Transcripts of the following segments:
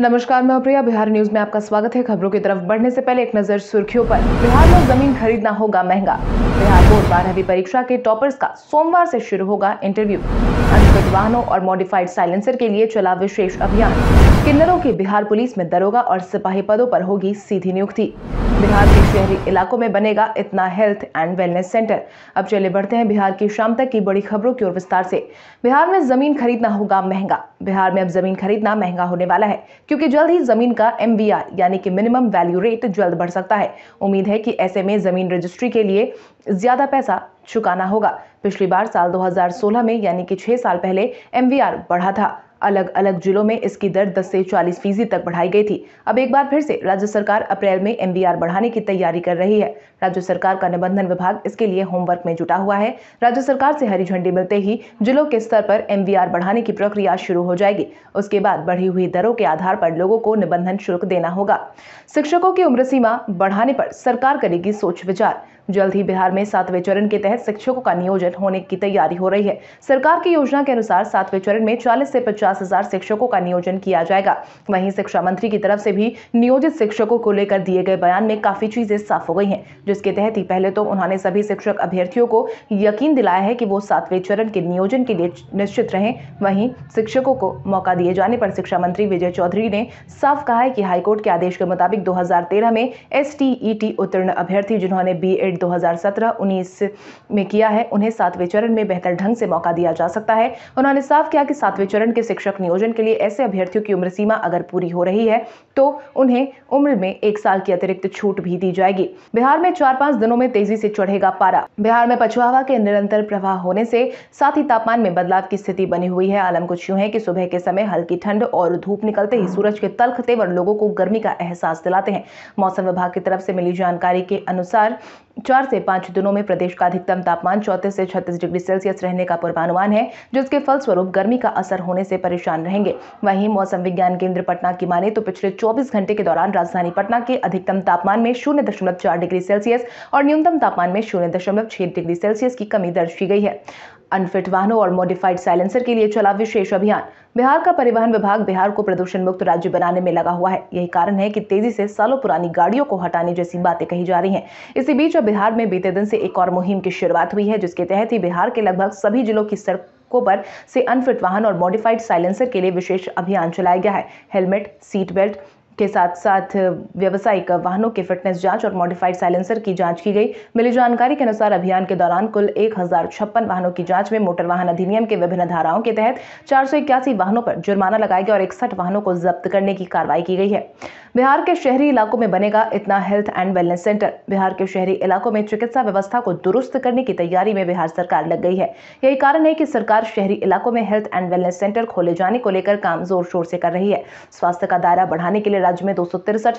नमस्कार मैं प्रिया बिहार न्यूज में आपका स्वागत है खबरों की तरफ बढ़ने से पहले एक नजर सुर्खियों पर बिहार में जमीन खरीदना होगा महंगा बिहार बोर्ड बारहवीं परीक्षा के टॉपर्स का सोमवार से शुरू होगा इंटरव्यू अनुकृत वाहनों और मॉडिफाइड साइलेंसर के लिए चला विशेष अभियान किन्नरों की बिहार पुलिस में दरोगा और सिपाही पदों पर होगी सीधी नियुक्ति बिहार के शहरी इलाकों में बनेगा इतना हेल्थ एंड वेलनेस सेंटर अब चले बढ़ते हैं बिहार की शाम तक की बड़ी खबरों की ओर विस्तार से बिहार में जमीन खरीदना होगा महंगा बिहार में अब जमीन खरीदना महंगा होने वाला है क्योंकि जल्द ही जमीन का एम यानी कि मिनिमम वैल्यू रेट जल्द बढ़ सकता है उम्मीद है कि ऐसे में जमीन रजिस्ट्री के लिए ज्यादा पैसा चुकाना होगा पिछली बार साल 2016 में यानी कि छह साल पहले एम बढ़ा था अलग अलग जिलों में इसकी दर 10 से 40 फीसदी तक बढ़ाई गई थी अब एक बार फिर से राज्य सरकार अप्रैल में एमबीआर बढ़ाने की तैयारी कर रही है राज्य सरकार का निबंधन विभाग इसके लिए होमवर्क में जुटा हुआ है राज्य सरकार से हरी झंडी मिलते ही जिलों के स्तर पर एमबीआर बढ़ाने की प्रक्रिया शुरू हो जाएगी उसके बाद बढ़ी हुई दरों के आधार पर लोगों को निबंधन शुल्क देना होगा शिक्षकों की उम्र सीमा बढ़ाने पर सरकार करेगी सोच विचार जल्द ही बिहार में सातवें चरण के तहत शिक्षकों का नियोजन होने की तैयारी हो रही है सरकार की योजना के अनुसार सातवें चरण में चालीस से पचास हजार शिक्षकों का नियोजन किया जाएगा वहीं शिक्षा मंत्री की तरफ से भी नियोजित शिक्षकों को लेकर दिए गए बयान में काफी चीजें साफ हो गई है जिसके तहत ही पहले तो उन्होंने सभी शिक्षक अभ्यर्थियों को यकीन दिलाया है की वो सातवें चरण के नियोजन के लिए निश्चित रहे वहीं शिक्षकों को मौका दिए जाने पर शिक्षा मंत्री विजय चौधरी ने साफ कहा है कि हाईकोर्ट के आदेश के मुताबिक 2013 में एस उत्तीर्ण अभ्यर्थी जिन्होंने बी ग्रेड 2017-19 में किया है उन्हें सातवें चरण में बेहतर ढंग से मौका दिया जा सकता है उन्होंने साफ किया कि सातवें चरण के शिक्षक नियोजन के लिए ऐसे अभ्यर्थियों की उम्र सीमा अगर पूरी हो रही है तो उन्हें उम्र में एक साल की अतिरिक्त छूट भी दी जाएगी बिहार में चार पाँच दिनों में तेजी से चढ़ेगा पारा बिहार में पछुआवा के निरंतर प्रवाह होने से साथ ही तापमान में बदलाव की स्थिति बनी हुई है आलम कुछ यूं है कि सुबह के समय हल्की ठंड और धूप निकलते ही सूरज के तल्ख तेवर लोगों को गर्मी का एहसास दिलाते हैं मौसम विभाग की तरफ से मिली जानकारी के अनुसार चार से पांच दिनों में प्रदेश का अधिकतम तापमान चौतीस से छत्तीस डिग्री सेल्सियस रहने का पूर्वानुमान है जिसके फलस्वरूप गर्मी का असर होने से परेशान रहेंगे वहीं मौसम विज्ञान केंद्र पटना की माने तो पिछले चौबीस घंटे के दौरान राजधानी पटना के अधिकतम तापमान में शून्य दशमलव चार डिग्री सेल्सियस और न्यूनतम तापमान में शून्य दशमलव छह डिग्री सेल्सियस की कमी दर्ज की गई है अनफिट वाहनों और मॉडिफाइड साइलेंसर के लिए चला विशेष अभियान बिहार का परिवहन विभाग बिहार को प्रदूषण मुक्त राज्य बनाने में लगा हुआ है यही कारण है कि तेजी से सालों पुरानी गाड़ियों को हटाने जैसी बातें कही जा रही हैं इसी बीच अब बिहार में बीते दिन से एक और मुहिम की शुरुआत हुई है जिसके तहत ही बिहार के लगभग सभी जिलों की सड़क सड़कों पर से अनफिट वाहन और मॉडिफाइड साइलेंसर के लिए विशेष अभियान चलाया गया है हेलमेट सीट बेल्ट के साथ साथ व्यावसायिक वाहनों के फिटनेस जांच और मॉडिफाइड साइलेंसर की जांच की गई मिली जानकारी के अनुसार अभियान के दौरान कुल एक वाहनों की जांच में मोटर वाहन अधिनियम के विभिन्न धाराओं के तहत चार वाहनों पर जुर्माना लगाया गया और इकसठ वाहनों को जब्त करने की कार्रवाई की गई है बिहार के शहरी इलाकों में बनेगा इतना health and wellness centre Bihar के शहरी इलाकों में चिकित्सा व्यवस्था को दुरुस्त करने की तैयारी में बिहार सरकार लग गई है यही कारण है कि सरकार शहरी इलाकों में हेल्थ एंड वेलनेस सेंटर खोले जाने को लेकर काम जोर शोर से कर रही है स्वास्थ्य का दायरा बढ़ाने के लिए राज्य में दो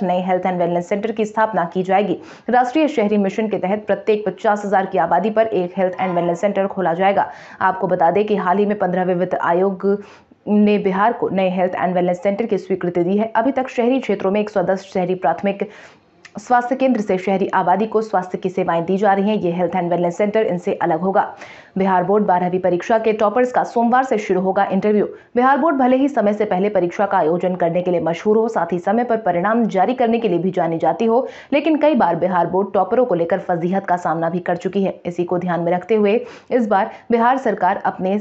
नए हेल्थ एंड वेलनेस सेंटर की स्थापना की जाएगी राष्ट्रीय शहरी मिशन के तहत प्रत्येक पचास की आबादी पर एक हेल्थ एंड वेलनेस सेंटर खोला जाएगा आपको बता दें कि हाल ही में पंद्रहवें वित्त आयोग ने बिहार को नए हेल्थ एंड वेलनेस सेंटर की स्वीकृति दी है अभी तक शहरी क्षेत्रों में 110 शहरी प्राथमिक स्वास्थ्य केंद्र से शहरी आबादी को स्वास्थ्य की सेवाएं दी जा रही हैं ये हेल्थ एंड वेलनेस सेंटर इनसे अलग होगा बिहार बोर्ड बारहवीं परीक्षा के टॉपर्स का सोमवार से शुरू होगा इंटरव्यू बिहार बोर्ड भले ही समय से पहले परीक्षा का आयोजन करने के लिए मशहूर हो साथ ही समय पर परिणाम जारी करने के लिए भी जानी जाती हो लेकिन कई बार बिहार बोर्ड टॉपरों को लेकर फजीहत का सामना भी कर चुकी है इसी को ध्यान में रखते हुए इस बार बिहार सरकार अपने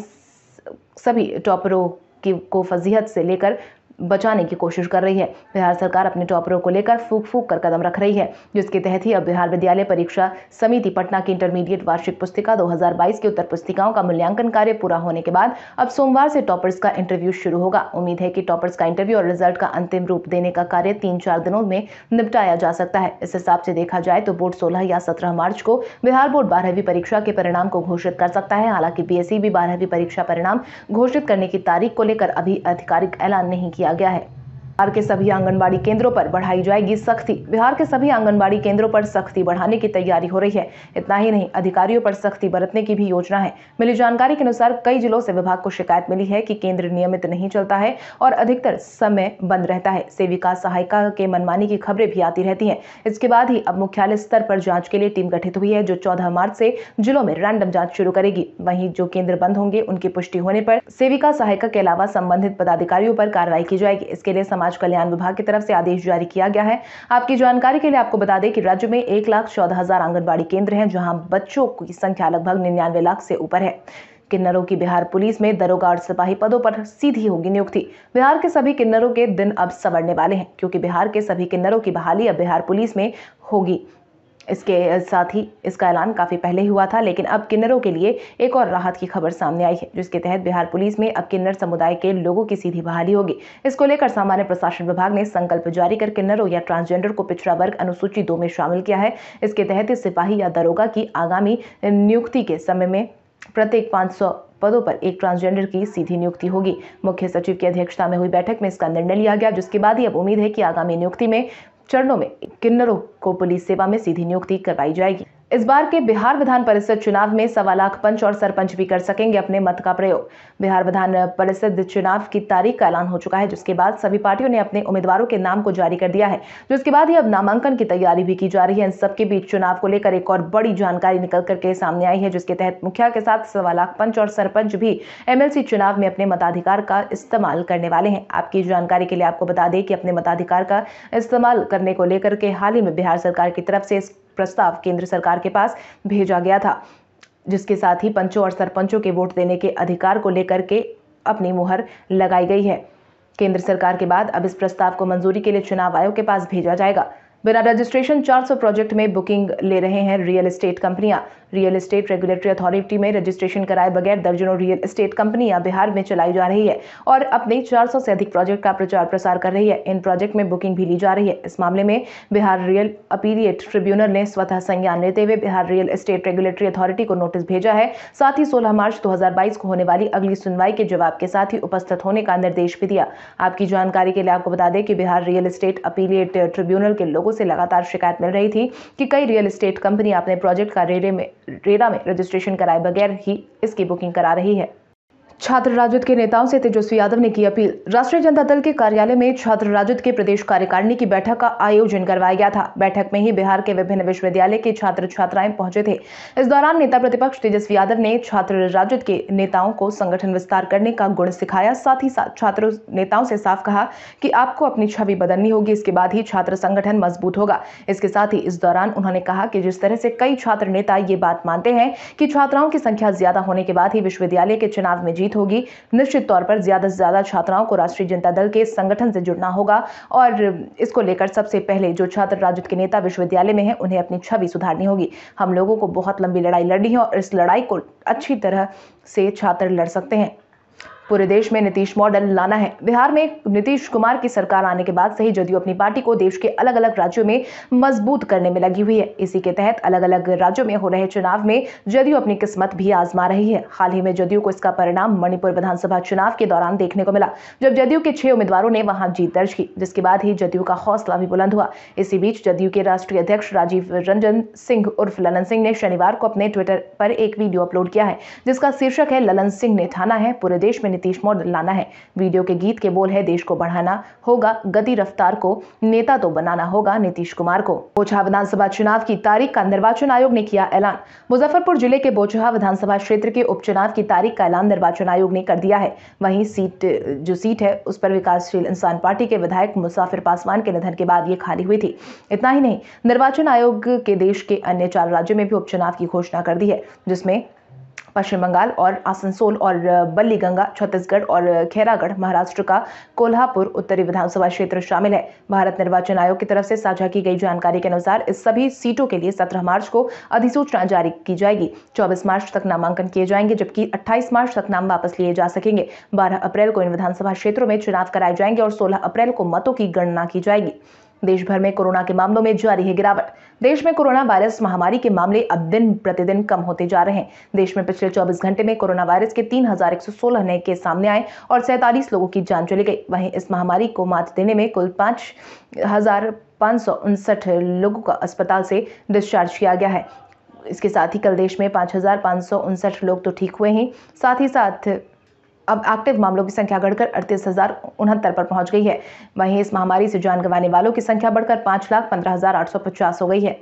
सभी टॉपरों की को फजीहत से लेकर बचाने की कोशिश कर रही है बिहार सरकार अपने टॉपरों को लेकर फूक फूक कर कदम रख रही है जिसके तहत ही अब बिहार विद्यालय परीक्षा समिति पटना की इंटरमीडिएट वार्षिक पुस्तिका 2022 की उत्तर पुस्तिकाओं का मूल्यांकन कार्य पूरा होने के बाद अब सोमवार से टॉपर्स का इंटरव्यू शुरू होगा उम्मीद है कि टॉपर्स का इंटरव्यू और रिजल्ट का अंतिम रूप देने का कार्य तीन चार दिनों में निपटाया जा सकता है इस हिसाब से देखा जाए तो बोर्ड सोलह या सत्रह मार्च को बिहार बोर्ड बारहवीं परीक्षा के परिणाम को घोषित कर सकता है हालांकि बीएसई e भी बारहवीं परीक्षा परिणाम घोषित करने की तारीख को लेकर अभी आधिकारिक ऐलान नहीं किया किया गया है बिहार के सभी आंगनबाड़ी केंद्रों पर बढ़ाई जाएगी सख्ती बिहार के सभी आंगनबाड़ी केंद्रों पर सख्ती बढ़ाने की तैयारी हो रही है इतना ही नहीं अधिकारियों पर सख्ती बरतने की भी योजना है मिली जानकारी के अनुसार कई जिलों से विभाग को शिकायत मिली है कि केंद्र नियमित नहीं चलता है और अधिकतर समय बंद रहता है सेविका सहायिका के मनमानी की खबरें भी आती रहती है इसके बाद ही अब मुख्यालय स्तर पर जाँच के लिए टीम गठित हुई है जो चौदह मार्च से जिलों में रैंडम जाँच शुरू करेगी वही जो केंद्र बंद होंगे उनकी पुष्टि होने पर सेविका सहायिका के अलावा संबंधित पदाधिकारियों पर कार्रवाई की जाएगी इसके लिए समाज समाज कल्याण विभाग की तरफ से आदेश जारी किया गया है आपकी जानकारी के लिए आपको बता दें कि राज्य में एक लाख चौदह हजार आंगनबाड़ी केंद्र हैं जहां बच्चों की संख्या लगभग निन्यानवे लाख से ऊपर है किन्नरों की बिहार पुलिस में दरोगा और सिपाही पदों पर सीधी होगी नियुक्ति बिहार के सभी किन्नरों के दिन अब सवरने वाले हैं क्योंकि बिहार के सभी किन्नरों की बहाली अब बिहार पुलिस में होगी इसके साथ ही इसका ऐलान काफ़ी पहले हुआ था लेकिन अब किन्नरों के लिए एक और राहत की खबर सामने आई है जिसके तहत बिहार पुलिस में अब किन्नर समुदाय के लोगों की सीधी बहाली होगी इसको लेकर सामान्य प्रशासन विभाग ने संकल्प जारी कर किन्नरों या ट्रांसजेंडर को पिछड़ा वर्ग अनुसूची दो में शामिल किया है इसके तहत सिपाही या दरोगा की आगामी नियुक्ति के समय में प्रत्येक 500 पदों पर एक ट्रांसजेंडर की सीधी नियुक्ति होगी मुख्य सचिव की अध्यक्षता में हुई बैठक में इसका निर्णय लिया गया जिसके बाद ही अब उम्मीद है कि आगामी नियुक्ति में चरणों में किन्नरों को पुलिस सेवा में सीधी नियुक्ति करवाई जाएगी इस बार के बिहार विधान परिषद चुनाव में सवा लाख पंच और सरपंच भी कर सकेंगे अपने मत का प्रयोग बिहार विधान परिषद चुनाव की तारीख का ऐलान हो चुका है जिसके बाद सभी पार्टियों ने अपने उम्मीदवारों के नाम को जारी कर दिया है जिसके बाद ही अब नामांकन की तैयारी भी की जा रही है इन सबके बीच चुनाव को लेकर एक और बड़ी जानकारी निकल करके सामने आई है जिसके तहत मुखिया के साथ सवा लाख पंच और सरपंच भी एमएलसी चुनाव में अपने मताधिकार का इस्तेमाल करने वाले हैं आपकी जानकारी के लिए आपको बता दें कि अपने मताधिकार का इस्तेमाल करने को लेकर के हाल ही में बिहार सरकार की तरफ से प्रस्ताव केंद्र सरकार के पास भेजा गया था जिसके साथ ही पंचों और सरपंचों के वोट देने के अधिकार को लेकर के अपनी मुहर लगाई गई है केंद्र सरकार के बाद अब इस प्रस्ताव को मंजूरी के लिए चुनाव आयोग के पास भेजा जाएगा बिना रजिस्ट्रेशन 400 प्रोजेक्ट में बुकिंग ले रहे हैं रियल एस्टेट कंपनियां रियल एस्टेट रेगुलेटरी अथॉरिटी में रजिस्ट्रेशन कराए बगैर दर्जनों रियल एस्टेट कंपनियां बिहार में चलाई जा रही है और अपने 400 से अधिक प्रोजेक्ट का प्रचार प्रसार कर रही है इन प्रोजेक्ट में बुकिंग भी ली जा रही है इस मामले में बिहार रियल अपीलिएट ट्रिब्यूनल ने स्वतः संज्ञान लेते हुए Bihar real estate regulatory authority को नोटिस भेजा है साथ ही सोलह मार्च दो को होने वाली अगली सुनवाई के जवाब के साथ ही उपस्थित होने का निर्देश भी दिया आपकी जानकारी के लिए आपको बता दें कि Bihar real estate appellate tribunal के लोगों लोगों से लगातार शिकायत मिल रही थी कि कई रियल इस्टेट कंपनी अपने प्रोजेक्ट का रेरे में रेरा में रजिस्ट्रेशन कराए बगैर ही इसकी बुकिंग करा रही है छात्र राजद के नेताओं से तेजस्वी यादव ने की अपील राष्ट्रीय जनता दल के कार्यालय में छात्र राजद के प्रदेश कार्यकारिणी की बैठक का आयोजन करवाया गया था बैठक में ही बिहार के विभिन्न विश्वविद्यालय के छात्र छात्राएं पहुंचे थे इस दौरान नेता प्रतिपक्ष तेजस्वी यादव ने छात्र राजद के नेताओं को संगठन विस्तार करने का गुण सिखाया साथ ही साथ छात्र नेताओं से साफ कहा कि आपको अपनी छवि बदलनी होगी इसके बाद ही छात्र संगठन मजबूत होगा इसके साथ ही इस दौरान उन्होंने कहा कि जिस तरह से कई छात्र नेता ये बात मानते हैं कि छात्राओं की संख्या ज्यादा होने के बाद ही विश्वविद्यालय के चुनाव में जीत उम्मीद होगी निश्चित तौर पर ज़्यादा से ज़्यादा छात्राओं को राष्ट्रीय जनता दल के संगठन से जुड़ना होगा और इसको लेकर सबसे पहले जो छात्र राजद के नेता विश्वविद्यालय में है उन्हें अपनी छवि सुधारनी होगी हम लोगों को बहुत लंबी लड़ाई लड़नी है और इस लड़ाई को अच्छी तरह से छात्र लड़ सकते हैं पूरे देश में नीतीश मॉडल लाना है बिहार में नीतीश कुमार की सरकार आने के बाद से ही जदयू अपनी पार्टी को देश के अलग अलग राज्यों में मजबूत करने में लगी हुई है इसी के तहत अलग अलग राज्यों में हो रहे चुनाव में जदयू अपनी किस्मत भी आजमा रही है हाल ही में जदयू को इसका परिणाम मणिपुर विधानसभा चुनाव के दौरान देखने को मिला जब जदयू के छह उम्मीदवारों ने वहां जीत दर्ज की जिसके बाद ही जदयू का हौसला भी बुलंद हुआ इसी बीच जदयू के राष्ट्रीय अध्यक्ष राजीव रंजन सिंह उर्फ ललन सिंह ने शनिवार को अपने ट्विटर पर एक वीडियो अपलोड किया है जिसका शीर्षक है ललन सिंह ने ठाना है पूरे देश में नीतीश मॉडल लाना है वीडियो के गीत के बोल है देश को बढ़ाना होगा गति रफ्तार को नेता तो बनाना होगा नीतीश कुमार को बोचहा विधानसभा चुनाव की तारीख का निर्वाचन आयोग ने किया ऐलान मुजफ्फरपुर जिले के बोचहा विधानसभा क्षेत्र के उपचुनाव की तारीख का ऐलान निर्वाचन आयोग ने कर दिया है वहीं सीट जो सीट है उस पर विकासशील इंसान पार्टी के विधायक मुसाफिर पासवान के निधन के बाद ये खाली हुई थी इतना ही नहीं निर्वाचन आयोग के देश के अन्य चार राज्यों में भी उपचुनाव की घोषणा कर दी है जिसमें पश्चिम बंगाल और आसनसोल और बल्लीगंगा छत्तीसगढ़ और खैरागढ़ महाराष्ट्र का कोल्हापुर उत्तरी विधानसभा क्षेत्र शामिल है भारत निर्वाचन आयोग की तरफ से साझा की गई जानकारी के अनुसार इस सभी सीटों के लिए सत्रह मार्च को अधिसूचना जारी की जाएगी चौबीस मार्च तक नामांकन किए जाएंगे जबकि अट्ठाईस मार्च तक नाम वापस लिए जा सकेंगे बारह अप्रैल को इन विधानसभा क्षेत्रों में चुनाव कराए जाएंगे और सोलह अप्रैल को मतों की गणना की जाएगी देश भर में कोरोना के मामलों में जारी है गिरावट देश में कोरोना वायरस महामारी के मामले अब दिन प्रतिदिन कम होते जा रहे हैं देश में पिछले 24 घंटे में कोरोना वायरस के 3,116 नए केस सामने आए और सैंतालीस लोगों की जान चली गई वहीं इस महामारी को मात देने में कुल पाँच लोगों का अस्पताल से डिस्चार्ज किया गया है इसके साथ ही कल देश में पाँच लोग तो ठीक हुए हैं साथ ही साथ अब एक्टिव मामलों की संख्या बढ़कर अड़तीस हजार उनहत्तर पर पहुंच गई है वहीं इस महामारी से जान गंवाने वालों की संख्या बढ़कर पाँच लाख पंद्रह हजार आठ सौ पचास हो गई है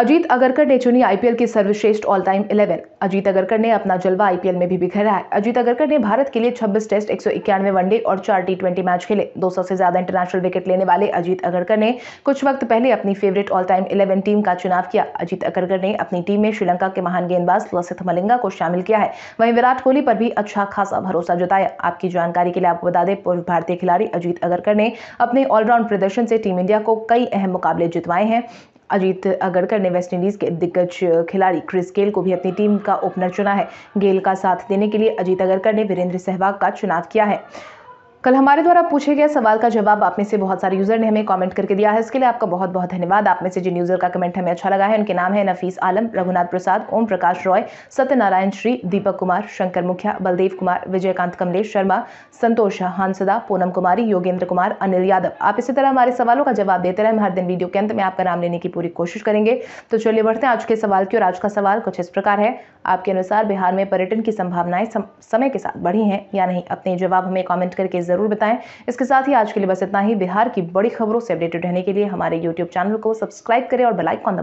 अजीत अगरकर ने चुनी आईपीएल की सर्वश्रेष्ठ ऑल टाइम 11 अजीत अगरकर ने अपना जलवा आईपीएल में भी बिखरा है अजीत अगरकर ने भारत के लिए 26 टेस्ट एक वनडे और चार टी मैच खेले 200 से ज्यादा इंटरनेशनल विकेट लेने वाले अजीत अगरकर ने कुछ वक्त पहले अपनी favourite all time eleven team का चुनाव किया अजीत अगरकर ने अपनी टीम में श्रीलंका के महान गेंदबाज लसिथ मलिंगा को शामिल किया है वहीं विराट कोहली पर भी अच्छा खासा भरोसा जताया आपकी जानकारी के लिए आपको बता दें पूर्व भारतीय खिलाड़ी अजीत अगरकर ने अपने ऑलराउंड प्रदर्शन से टीम इंडिया को कई अहम मुकाबले जितवाए हैं अजीत अगरकर ने वेस्टइंडीज़ के दिग्गज खिलाड़ी क्रिस गेल को भी अपनी टीम का ओपनर चुना है गेल का साथ देने के लिए अजीत अगरकर ने वीरेंद्र सहवाग का चुनाव किया है कल हमारे द्वारा पूछे गए सवाल का जवाब आप में से बहुत सारे यूजर ने हमें कमेंट करके दिया है इसके लिए आपका बहुत बहुत धन्यवाद आप में से जिन यूजर का कमेंट हमें अच्छा लगा है उनके नाम है नफीस आलम रघुनाथ प्रसाद ओम प्रकाश रॉय सत्यनारायण श्री दीपक कुमार शंकर मुखिया बलदेव कुमार विजयकांत कमलेश शर्मा संतोष हांसदा पूनम कुमारी योगेंद्र कुमार अनिल यादव आप इसी तरह हमारे सवालों का जवाब देते रहे हम हर दिन वीडियो के अंत में आपका नाम लेने की पूरी कोशिश करेंगे तो चलिए बढ़ते हैं आज के सवाल की और आज का सवाल कुछ इस प्रकार है आपके अनुसार बिहार में पर्यटन की संभावनाएं समय के साथ बढ़ी हैं या नहीं अपने जवाब हमें कॉमेंट करके ज़रूर बताएं इसके साथ ही आज के लिए बस इतना ही बिहार की बड़ी खबरों से अपडेटेड रहने के लिए हमारे यूट्यूब चैनल को सब्सक्राइब करें और बेलाइकॉन दबाएं